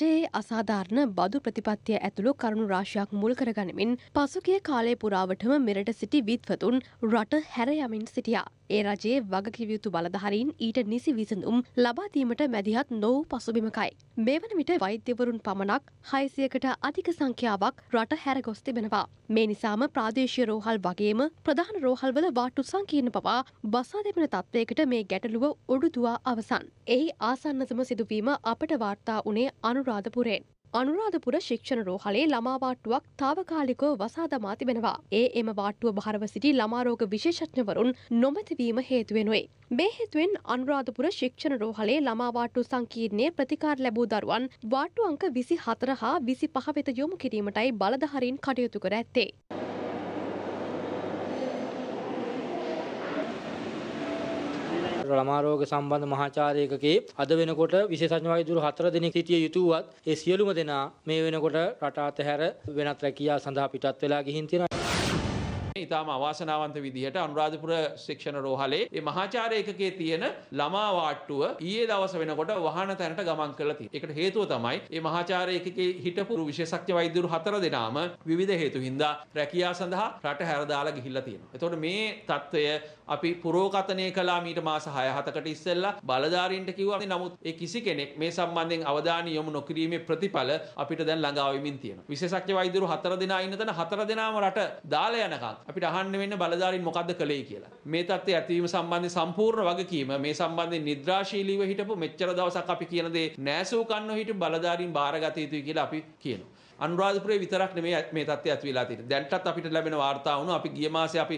ජයේ අසාධාරණ බදු ප්‍රතිපත්තිය ඇතුළු කරුණු රාශියක් මුල් කරගනිමින් පසුගිය කාලය පුරාවටම මෙරට සිටි විත්වතුන් රට හැර යමින් සිටියා. ඒ රජයේ වගකිවයුතු බලධහරින් ඊට නිසි විසඳුම් ලබාදීමට මැදිහත් නොවූ පසුබිමකයි. මේ වන විට වෛද්‍යවරුන් පමණක් හයිසියකට අධික සංඛ්‍යාවක් රට හැරගොස් තිබෙනවා. මේ නිසාම ප්‍රාදේශය රෝහල් වගේම ප්‍රධාන රෝහල්වල වාටු සංකීර්ණ පවා බසා දෙමන තත්ත්වයකට මේ ගැටලුව ඔඩුතුවා අවසන්. එහි ආසන්නතම සිදුවීම අපට වාර්තා වනේ අනුරාධපුරෙන්. අනුරාධපුර ශික්ෂණ රෝහලේ ළමා වාට්ටුවක් తాවකාලිකව වසා දමා තිබෙනවා. ඒ එම වාට්ටුව බහරව සිටි ළමා රෝග විශේෂඥවරුන් නොමැති වීම හේතු වෙනුයි. මේ හේතුවෙන් අනුරාධපුර ශික්ෂණ රෝහලේ ළමා වාට්ටු සංකීර්ණයේ ප්‍රතිකාර ලැබූ දරුවන් වාට්ටු අංක 24 හා 25 වෙත යොමු කිරීමටයි බලධාරීන් කටයුතු කර ඇත්තේ. ළමාරෝග සම්බන්ධ මහාචාර්යකගේ අද වෙනකොට විශේෂඥ වෛද්‍යවරු හතර දෙනෙක් සිටිය යුතුවත් ඒ සියලුම දෙනා මේ වෙනකොට රට අතහැර වෙනත් රැකියාව සඳහා පිටත් වෙලා ගිහින් තියෙනවා. ඉතාම අවාසනාවන්ත විදිහට අනුරාධපුර ශික්ෂණ රෝහලේ මේ මහාචාර්ය එකකේ තියෙන ළමා වාට්ටුව ඊයේ දවස වෙනකොට වහන තැනට ගමන් කරලා තියෙනවා. ඒකට හේතුව තමයි මේ මහාචාර්ය එකකේ හිටපු විශේෂඥ වෛද්‍යවරු හතර දෙනාම විවිධ හේතු හින්දා රැකියාව සඳහා රට හැරදාලා ගිහිල්ලා තියෙනවා. එතකොට මේ தত্ত্বය අපි පුරෝකතනය කළා මීට මාස 6-7කට ඉස්සෙල්ලා බලධාරීන්ට කිව්වා. නමුත් ඒ කිසි කෙනෙක් මේ සම්බන්ධයෙන් අවධානය යොමු නොකිරීමේ ප්‍රතිඵල අපිට දැන් ළඟා වෙමින් තියෙනවා. විශේෂඥ වෛද්‍යවරු හතර දෙනා ඉන්න තැන හතර දෙනාම රට දාලා යනකම් අපිට අහන්න වෙන්න බලධාරීන් මොකද්ද කළේ කියලා. මේ தත්ත්වය ඇතිවීම සම්බන්ධයෙන් සම්පූර්ණ වගකීම මේ සම්බන්ධයෙන් නිද්‍රාශීලීව හිටපු මෙච්චර දවසක් අපි කියන දේ නෑසූ කන්න හිටු බලධාරීන් බාරගත යුතුයි කියලා අපි කියනවා. අනුරාධපුරේ විතරක් නෙමෙයි මේ தත්ත්වය ඇති වෙලා තියෙන්නේ. දැන්ටත් අපිට ලැබෙන වාර්තා වුණා අපි ගිය මාසේ අපි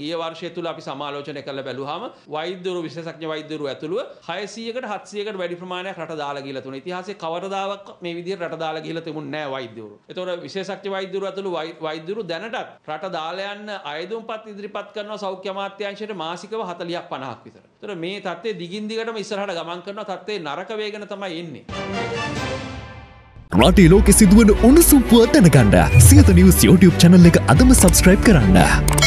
ගිය වර්ෂය තුල අපි සමාලෝචනය කරලා බැලුවාම වෛද්‍යවරු විශේෂඥ වෛද්‍යවරු ඇතුළුව 600කට 700කට වැඩි ප්‍රමාණයක් රට දාලා ගිහලා තුනේ. ඉතිහාසයේ කවරදාවත් මේ විදිහට රට දාලා ගිහලා තිබුණ නෑ වෛද්‍යවරු. ඒතකොට විශේෂඥ වෛද්‍යවරු ඇතුළු වෛද්‍යවරු දැනටත් රට දාලා යන්න අයදුම්පත් ඉදිරිපත් කරනවා සෞඛ්‍ය අමාත්‍යාංශයට මාසිකව 40ක් 50ක් විතර. ඒතර මේ தත්ත්වය දිගින් දිගටම ඉස්සරහට ගමන් කරනවා தත්ත්වේ නරක වේගන තමයි එන්නේ. රටේ ලෝකෙ සිදුවන උණුසුම්පුව දැනගන්න සියත නිවස් YouTube channel එක අදම subscribe කරන්න.